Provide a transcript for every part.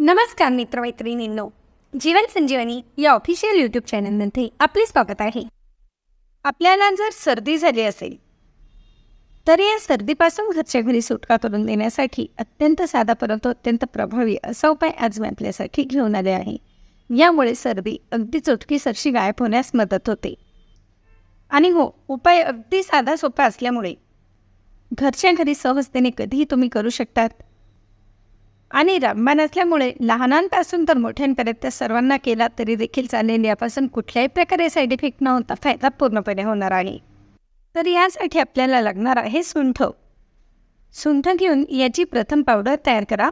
नमस्कार मित्रमैत्रिणींनो जीवन संजीवनी या official YouTube चॅनलमध्ये आपले स्वागत आहे आपल्याला जर सर्दी झाली असेल तर या सर्दीपासून घरच्या घरी सुटका करून देण्यासाठी अत्यंत साधा परंतु अत्यंत प्रभावी असा उपाय आज मी आपल्यासाठी घेऊन आले आहे यामुळे सर्दी अगदी सरशी गायब होण्यास मदत होते आणि हो उपाय अगदी साधा सोपा असल्यामुळे घरच्या घरी सहजतेने कधीही तुम्ही करू शकतात आणि रामबाण असल्यामुळे लहानांपासून तर मोठ्यांपर्यंत सर्वांना केला तरी देखील चालेल यापासून कुठल्याही प्रकारे साईड इफेक्ट न होता फायदा पूर्णपणे होणार आहे तर यासाठी आपल्याला लागणार आहे सुंठ सुंठ घेऊन याची प्रथम पावडर तयार करा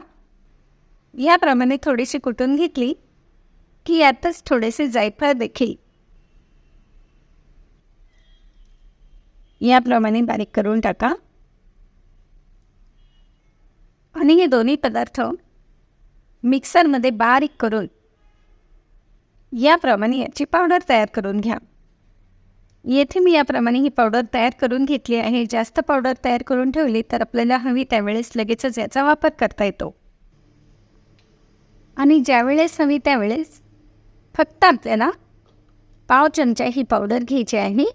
याप्रमाणे थोडीशी कुटून घेतली की यातच थोडेसे जायफळ देखील याप्रमाणे बारीक करून टाका आणि हे दोन्ही पदार्थ मिक्सरमध्ये बारीक करून याप्रमाणे याची पावडर तयार करून घ्या येथे मी याप्रमाणे ही पावडर तयार करून घेतली आहे जास्त पावडर तयार करून ठेवली तर आपल्याला हवी त्यावेळेस लगेचच याचा वापर करता येतो आणि ज्यावेळेस हवी त्यावेळेस फक्त आपल्याला पाव चमचा ही पावडर घ्यायची आहे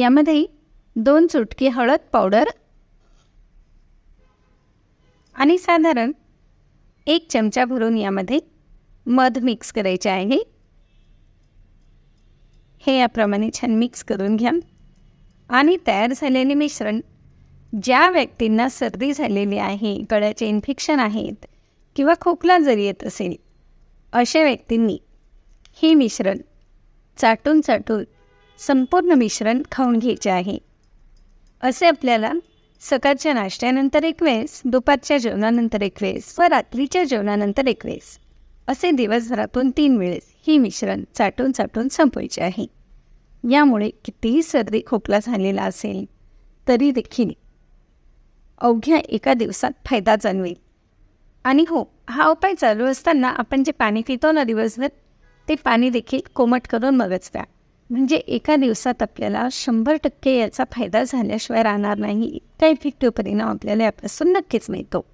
यामध्ये दोन चुटकी हळद पावडर आणि साधारण एक चमचा भरून यामध्ये मध मिक्स करायचे आहे हे याप्रमाणे छान मिक्स करून घ्या आणि तयार झालेले मिश्रण ज्या व्यक्तींना सर्दी झालेली आहे गळ्याचे इन्फेक्शन आहेत किंवा खोकला जरी येत असेल अशा व्यक्तींनी हे मिश्रण चाटून चाटून संपूर्ण मिश्रण खाऊन घ्यायचे आहे असे आपल्याला सकाळच्या नाश्त्यानंतर एक दुपारच्या जेवणानंतर एक व रात्रीच्या जेवणानंतर एक असे दिवसभरातून तीन वेळेस ही मिश्रण चाटून चाटून संपवायचे आहे यामुळे कितीही सर्दी खोकला झालेला असेल तरी देखील अवघ्या एका दिवसात फायदा जाणवेल आणि हो हा उपाय चालू असताना आपण जे पाणी पितो ना दिवसभर ते पाणी देखील कोमट करून मगच द्या म्हणजे एका दिवसात आपल्याला शंभर टक्के याचा फायदा झाल्याशिवाय राहणार नाही इतका इफेक्टिव्ह परिणाम आपल्याला यापासून नक्कीच मिळतो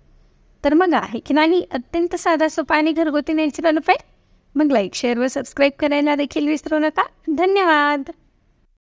तर मग आहे की नाही अत्यंत साधा सोपा आणि घरगुती नॅचरल उपाय मग लाईक शेअर व सबस्क्राईब करायला देखील विसरू नका धन्यवाद